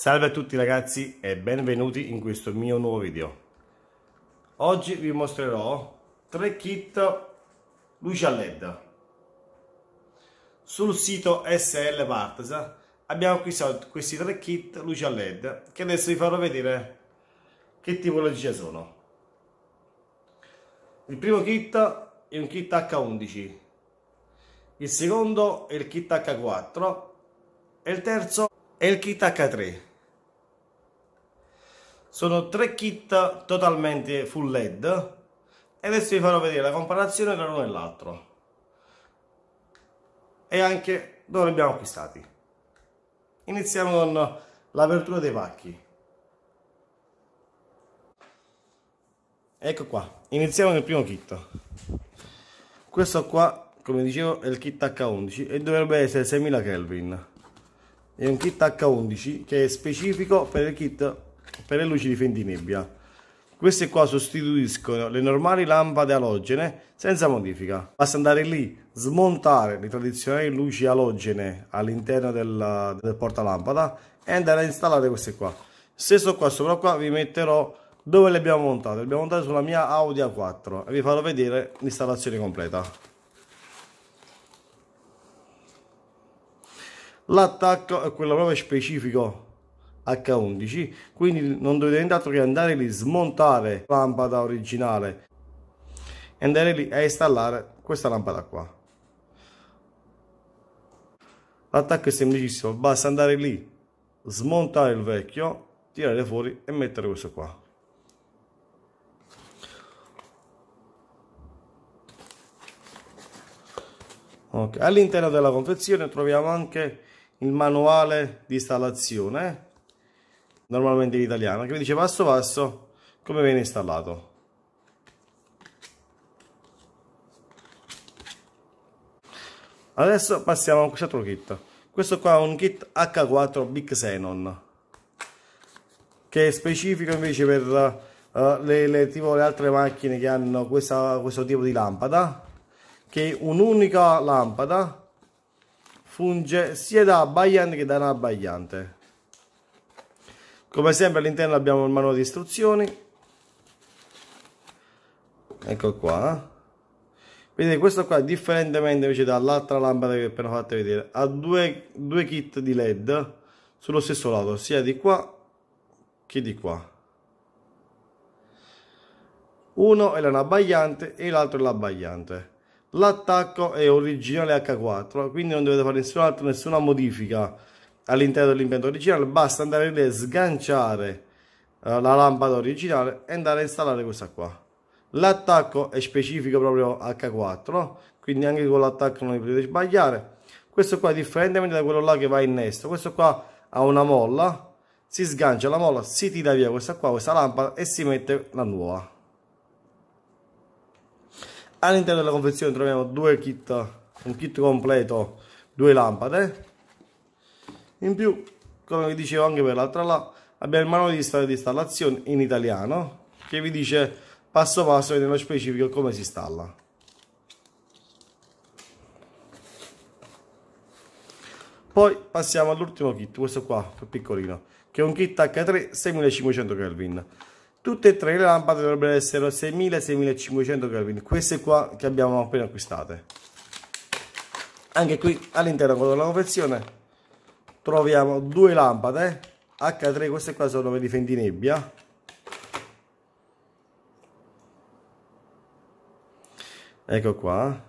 Salve a tutti ragazzi e benvenuti in questo mio nuovo video. Oggi vi mostrerò tre kit luci a led. Sul sito SL Parts abbiamo acquistato questi tre kit luci a led che adesso vi farò vedere che tipologia sono. Il primo kit è un kit H11, il secondo è il kit H4 e il terzo è il kit H3 sono tre kit totalmente full led e adesso vi farò vedere la comparazione tra l'uno e l'altro e anche dove li abbiamo acquistati iniziamo con l'apertura dei pacchi ecco qua iniziamo nel primo kit questo qua come dicevo è il kit H11 e dovrebbe essere 6000 Kelvin è un kit H11 che è specifico per il kit per le luci di fendinebbia. Queste qua sostituiscono le normali lampade alogene senza modifica. Basta andare lì, smontare le tradizionali luci alogene all'interno del, del portalampada e andare a installare queste qua. Stesso qua sopra qua vi metterò dove le abbiamo montate. Le abbiamo montate sulla mia Audi A4 e vi farò vedere l'installazione completa. L'attacco è quello proprio specifico H11 quindi non dovete altro che andare lì smontare la lampada originale e andare lì a installare questa lampada qua l'attacco è semplicissimo basta andare lì smontare il vecchio tirare fuori e mettere questo qua Okay. All'interno della confezione troviamo anche il manuale di installazione normalmente in italiano, che vi dice passo passo come viene installato. Adesso passiamo a un altro certo kit. Questo qua è un kit H4 Big Xenon, che è specifico invece per uh, le, le, tipo le altre macchine che hanno questa, questo tipo di lampada, che un'unica lampada funge sia da abbagliante che da non abbagliante come sempre all'interno abbiamo il manuale di istruzioni. Ecco qua. Vedete, questo qua, differentemente invece dall'altra lampada che ho appena fatto vedere, ha due, due kit di LED sullo stesso lato, sia di qua che di qua. Uno è l'anabagliante e l'altro è l'abbagliante. L'attacco è originale H4, quindi non dovete fare nessun altro, nessuna modifica all'interno dell'impianto originale basta andare a sganciare eh, la lampada originale e andare a installare questa qua l'attacco è specifico proprio H4 quindi anche con l'attacco non vi potete sbagliare questo qua è differentemente da quello là che va in nesto questo qua ha una molla si sgancia la molla si tira via questa qua questa lampada e si mette la nuova all'interno della confezione troviamo due kit un kit completo due lampade in più come vi dicevo anche per l'altra là abbiamo il manuale di installazione in italiano che vi dice passo passo e nello specifico come si installa poi passiamo all'ultimo kit questo qua più piccolino che è un kit H3 6500 Kelvin tutte e tre le lampade dovrebbero essere 6000 6500 Kelvin queste qua che abbiamo appena acquistate anche qui all'interno con la confezione troviamo due lampade H3 queste qua sono per i fendinebbia ecco qua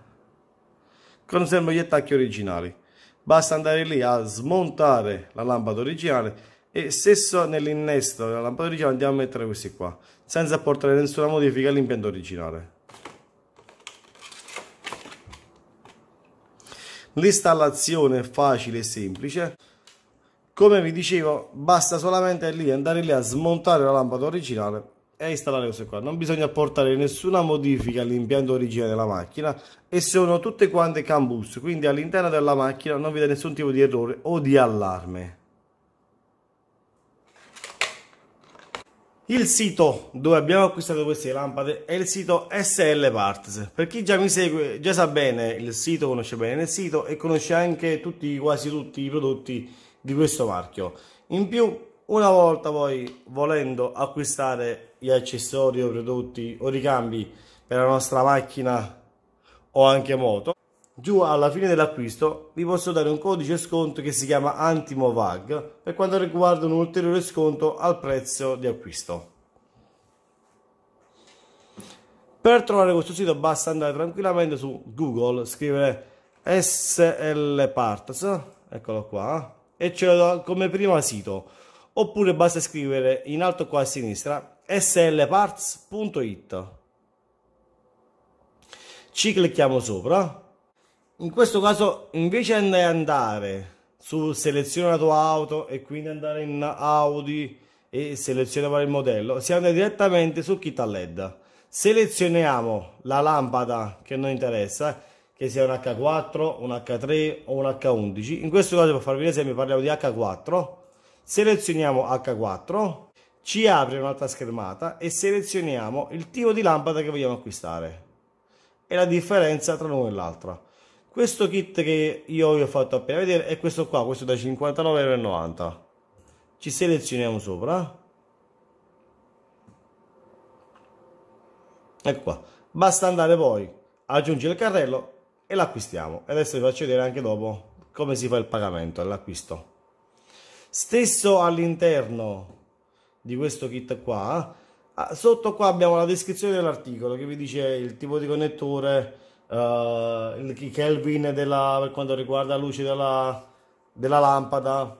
con sempre gli attacchi originali basta andare lì a smontare la lampada originale e stesso nell'innesto della lampada originale andiamo a mettere questi qua senza apportare nessuna modifica all'impianto originale l'installazione è facile e semplice come vi dicevo basta solamente lì andare lì a smontare la lampada originale e installare queste qua non bisogna portare nessuna modifica all'impianto originale della macchina e sono tutte quante CAN boost quindi all'interno della macchina non vi dà nessun tipo di errore o di allarme Il sito dove abbiamo acquistato queste lampade è il sito SL Parts. Per chi già mi segue, già sa bene il sito, conosce bene il sito e conosce anche tutti, quasi tutti i prodotti di questo marchio in più una volta poi volendo acquistare gli accessori o prodotti o ricambi per la nostra macchina o anche moto giù alla fine dell'acquisto vi posso dare un codice sconto che si chiama Antimovag per quanto riguarda un ulteriore sconto al prezzo di acquisto per trovare questo sito basta andare tranquillamente su Google scrivere SL Parts eccolo qua e ce l'ho come primo sito. Oppure basta scrivere in alto qua a sinistra slparts.it. Ci clicchiamo sopra. In questo caso invece di andare su seleziona la tua auto e quindi andare in Audi e selezionare il modello, si andrà direttamente su kit a LED. Selezioniamo la lampada che non interessa che sia un H4, un H3 o un H11. In questo caso per farvi un esempio parliamo di H4. Selezioniamo H4, ci apre un'altra schermata e selezioniamo il tipo di lampada che vogliamo acquistare e la differenza tra l'uno e l'altra. Questo kit che io vi ho fatto appena vedere è questo qua, questo da 59,90€. Ci selezioniamo sopra. Ecco qua. Basta andare poi, aggiungere il carrello e l'acquistiamo. adesso vi faccio vedere anche dopo come si fa il pagamento all'acquisto. Stesso all'interno di questo kit qua, ah, sotto qua abbiamo la descrizione dell'articolo che vi dice il tipo di connettore, Uh, il Kelvin della, per quanto riguarda la luce della, della, lampada,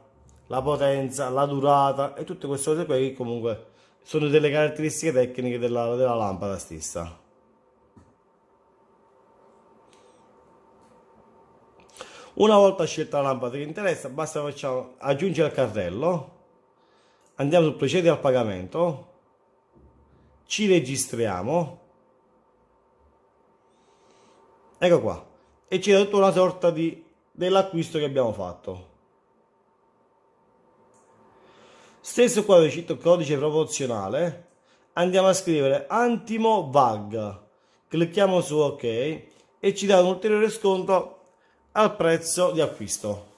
la potenza, la durata e tutte queste cose qui comunque sono delle caratteristiche tecniche della, della lampada stessa. Una volta scelta la lampada che interessa, basta facciamo, aggiungere il cartello, andiamo su procedi al pagamento, ci registriamo, ecco qua, e ci dà tutta una sorta di dell'acquisto che abbiamo fatto. Stesso qua dove cito codice promozionale, andiamo a scrivere Antimo VAG, clicchiamo su ok e ci dà un ulteriore sconto al prezzo di acquisto.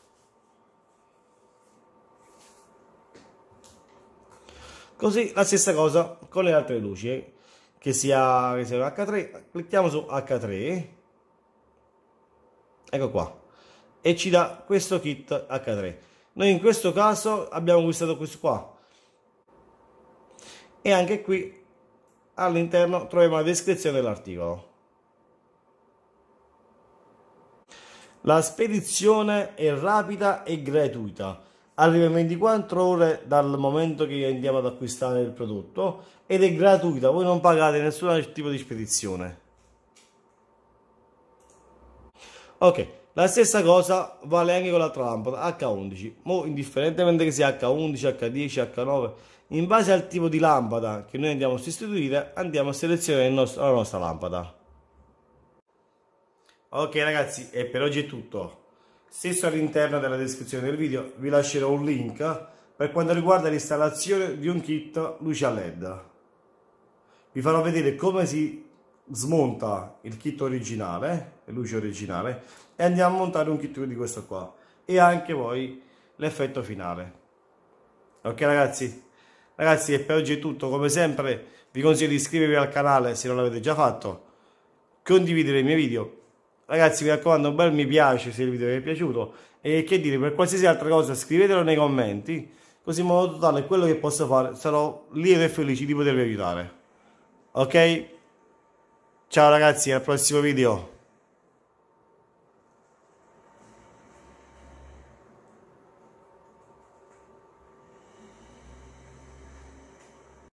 Così la stessa cosa con le altre luci, eh. che sia, che sia H3, clicchiamo su H3, ecco qua, e ci dà questo kit H3. Noi in questo caso abbiamo acquistato questo qua, e anche qui all'interno troviamo la descrizione dell'articolo. La spedizione è rapida e gratuita, arriva in 24 ore dal momento che andiamo ad acquistare il prodotto ed è gratuita, voi non pagate nessun tipo di spedizione. Ok, la stessa cosa vale anche con la lampada H11, Mo, indifferentemente che sia H11, H10, H9, in base al tipo di lampada che noi andiamo a sostituire andiamo a selezionare nostro, la nostra lampada. Ok ragazzi, e per oggi è tutto. Stesso all'interno della descrizione del video vi lascerò un link per quanto riguarda l'installazione di un kit luce a led. Vi farò vedere come si smonta il kit originale, le luci originale, e andiamo a montare un kit di questo qua. E anche voi l'effetto finale. Ok ragazzi? Ragazzi e per oggi è tutto, come sempre vi consiglio di iscrivervi al canale se non l'avete già fatto, condividere i miei video Ragazzi, mi raccomando, un bel mi piace se il video vi è piaciuto. E che dire, per qualsiasi altra cosa scrivetelo nei commenti, così in modo totale quello che posso fare sarò lieto e felice di potervi aiutare. Ok? Ciao ragazzi, al prossimo video.